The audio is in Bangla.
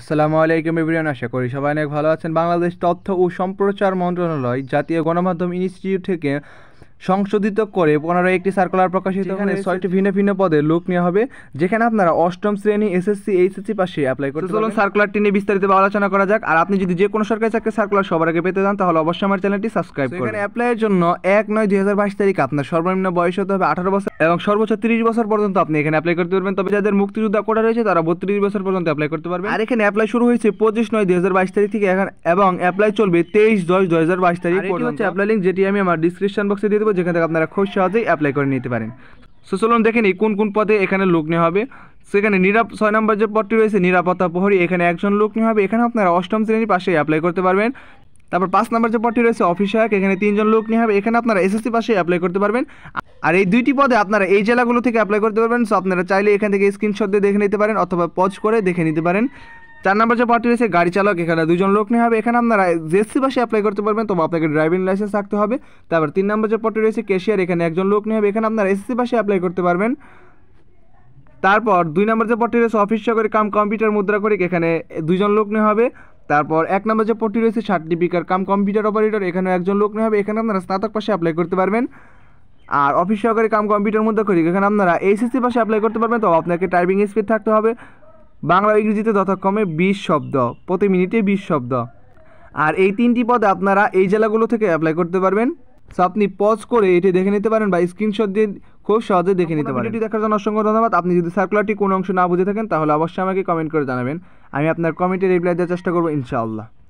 আসসালামু আলাইকুম ইবরিয়ান আশা করি সবাই অনেক ভালো আছেন বাংলাদেশ তথ্য ও সম্প্রচার মন্ত্রণালয় জাতীয় গণমাধ্যম ইনস্টিটিউট থেকে সংশোধিত করে পনেরো একটি সার্কুলার প্রকাশিত এখানে ছয়টি ভিন্ন ভিন্ন পদে লোক নেওয়া হবে যেখানে আপনারা অষ্টম শ্রেণী এসএসসি এইচএসসি পাশে অ্যাপ্লাই করতে চলুন সার্কুলারটি নিয়ে বিস্তারিত আলোচনা করা যাক আর আপনি যদি যে কোনো সরকারি চাকরি সার্কুলার সবার আগে পেতে চান তাহলে অবশ্যই আমার চ্যানেলটি সাবস্ক্রাইব করুন এখানে অ্যাপ্লাইয়ের জন্য এক নয় দুই হাজার বাইশ তারিখ আপনার সর্বনিম্ন বয়স হতে হবে আঠারো বছর এবং সর্বোচ্চ তিরিশ বছর পর্যন্ত আপনি এখানে অ্যাপ্লাই করতে পারবেন তবে যাদের মুক্তিযোদ্ধা কোটা রয়েছে তারা বত্রিশ বছর পর্যন্ত অ্যাপ্লাই করতে পারবে আর এখানে অ্যাপ্লাই শুরু হয়েছে পঁচিশ নয় দুই হাজার বাইশ তারিখ থেকে এখন এবং অ্যাপ্লাই চলবে তেইশ দশ দুই হাজার বাইশ তারিখ হচ্ছে অ্যাপ্লাই লিঙ্ক যেটি আমি আমার ডিসক্রিপশন বক্সে দিয়ে দেবো যেখান থেকে আপনারা খুব সহজেই অ্যাপ্লাই করে নিতে পারেন সো চলুন দেখে নিই কোন কোন পদে এখানে লোক নেওয়া হবে সেখানে নিরাপ ছয় নম্বর যে পদটি রয়েছে নিরাপত্তা প্রহরী এখানে একজন লোক নেওয়া হবে এখানে আপনারা অষ্টম শ্রেণীর পাশে অ্যাপ্লাই করতে পারবেন তারপর পাঁচ নম্বর যে পদটি রয়েছে অফিস সহায়ক এখানে তিনজন লোক নেওয়া হবে এখানে আপনারা এসএসসি পাশে অ্যাপ্লাই করতে পারবেন আর এই দুইটি পদে আপনারা এই জেলাগুলো থেকে অ্যাপ্লাই করতে পারবেন সো আপনারা চাইলে এখান থেকে স্ক্রিনশট দিয়ে দেখে নিতে পারেন অথবা পজ করে দেখে নিতে পারেন চার নম্বর যে পার্টি রয়েছে গাড়ি চালক এখানে দুজন লোক নিয়ে হবে এখানে আপনারা জেসি বাসে অ্যাপ্লাই করতে পারবেন তবে আপনাকে ড্রাইভিং লাইসেন্স থাকতে হবে তারপর তিন নম্বর যে পার্টি রয়েছে ক্যাশিয়ার এখানে একজন লোক নিয়ে হবে এখানে আপনারা এসসি বাসে অ্যাপ্লাই করতে পারবেন তারপর দুই নম্বর যে পট্টি রয়েছে অফিস সহকারী কাম কম্পিউটার মুদ্রা করে এখানে দুজন লোক নিয়ে হবে তারপর এক নম্বর যে পট্টি রয়েছে সার্টিফিকার কাম কম্পিউটার অপারেটর এখানে একজন লোক নিয়ে হবে এখানে আপনারা স্নাতক পাশে অ্যাপ্লাই করতে পারবেন আর অফিস সহকারী কাম কম্পিউটার মুদ্রা করি এখানে আপনারা এইচএসসি পাশে অ্যাপ্লাই করতে পারবেন তো আপনাকে টাইপিং স্পিড থাকতে হবে বাংলা ইংরেজিতে যথাক্রমে বিশ শব্দ প্রতি মিনিটে বিশ শব্দ আর এই তিনটি পদে আপনারা এই জেলাগুলো থেকে অ্যাপ্লাই করতে পারবেন সো আপনি পজ করে এটি দেখে নিতে পারেন বা স্ক্রিনশট দিয়ে খুব সহজে দেখে নিতে পারেন এটি দেখার জন্য অসংখ্য ধন্যবাদ আপনি যদি সার্কুলারটি কোনো অংশ না বুঝে থাকেন তাহলে অবশ্যই আমাকে কমেন্ট করে জানাবেন আমি আপনার কমেন্টে রিপ্লাই দেওয়ার চেষ্টা করবো ইনশাআল্লাহ